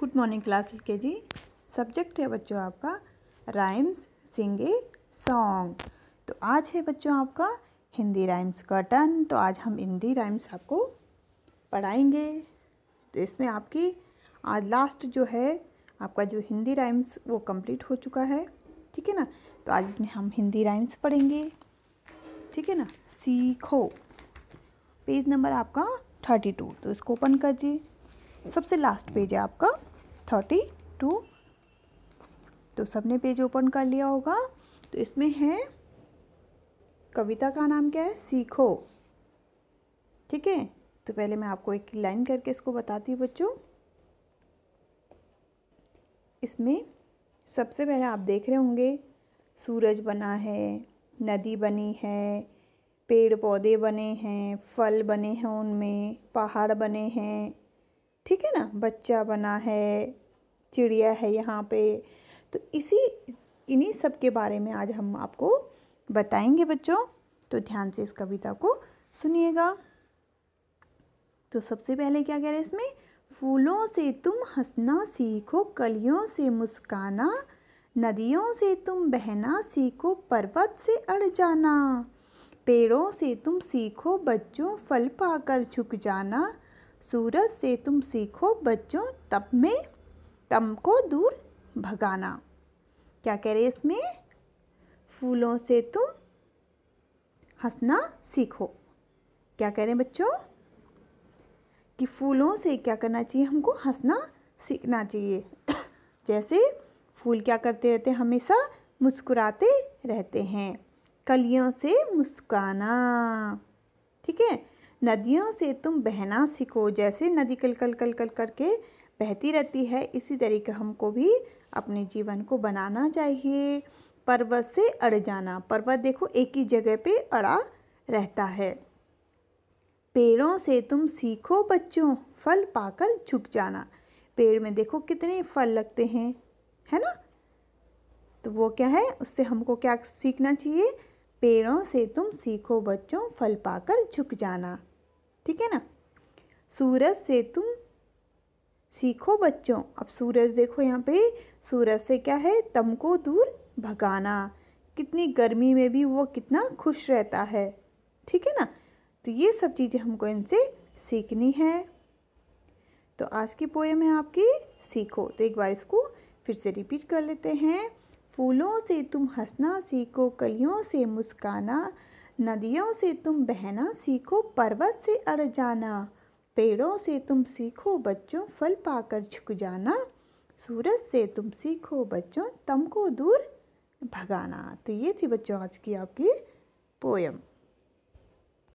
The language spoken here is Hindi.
गुड मॉर्निंग क्लास एल के जी सब्जेक्ट है बच्चों आपका राइम्स सिंग ए सॉन्ग तो आज है बच्चों आपका हिंदी राइम्स का टर्न तो आज हम हिंदी राइम्स आपको पढ़ाएंगे तो इसमें आपकी आज लास्ट जो है आपका जो हिंदी राइम्स वो कंप्लीट हो चुका है ठीक है ना तो आज इसमें हम हिंदी राइम्स पढ़ेंगे ठीक है ना सीखो पेज नंबर आपका थर्टी टू तो इसको ओपन कर सबसे लास्ट पेज है आपका थर्टी टू तो सबने पेज ओपन कर लिया होगा तो इसमें है कविता का नाम क्या है सीखो ठीक है तो पहले मैं आपको एक लाइन करके इसको बताती हूँ बच्चों इसमें सबसे पहले आप देख रहे होंगे सूरज बना है नदी बनी है पेड़ पौधे बने हैं फल बने हैं उनमें पहाड़ बने हैं ठीक है ना बच्चा बना है चिड़िया है यहाँ पे तो इसी इन्हीं सब के बारे में आज हम आपको बताएंगे बच्चों तो ध्यान से इस कविता को सुनिएगा तो सबसे पहले क्या कह रहे हैं इसमें फूलों से तुम हंसना सीखो कलियों से मुस्काना नदियों से तुम बहना सीखो पर्वत से अड़ जाना पेड़ों से तुम सीखो बच्चों फल पाकर झुक जाना सूरज से तुम सीखो बच्चों तप में तम को दूर भगाना क्या कह रहे इसमें फूलों से तुम हंसना सीखो क्या कह रहे हैं बच्चों कि फूलों से क्या करना चाहिए हमको हंसना सीखना चाहिए जैसे फूल क्या करते रहते हैं हमेशा मुस्कुराते रहते हैं कलियों से मुस्काना ठीक है नदियों से तुम बहना सीखो जैसे नदी कल कल कल कल करके कर बहती रहती है इसी तरीके हमको भी अपने जीवन को बनाना चाहिए पर्वत से अड़ जाना पर्वत देखो एक ही जगह पे अड़ा रहता है पेड़ों से तुम सीखो बच्चों फल पाकर झुक जाना पेड़ में देखो कितने फल लगते हैं है ना तो वो क्या है उससे हमको क्या सीखना चाहिए पेड़ों से तुम सीखो बच्चों फल पाकर झुक जाना ठीक है ना सूरज से तुम सीखो बच्चों अब सूरज देखो यहाँ पे सूरज से क्या है तम को दूर भगाना कितनी गर्मी में भी वो कितना खुश रहता है ठीक है ना तो ये सब चीज़ें हमको इनसे सीखनी है तो आज की पोएम है आपकी सीखो तो एक बार इसको फिर से रिपीट कर लेते हैं फूलों से तुम हंसना सीखो कलियों से मुस्काना नदियों से तुम बहना सीखो पर्वत से अड़ जाना पेड़ों से तुम सीखो बच्चों फल पाकर झुक जाना सूरज से तुम सीखो बच्चों तम को दूर भगाना तो ये थी बच्चों आज की आपकी पोयम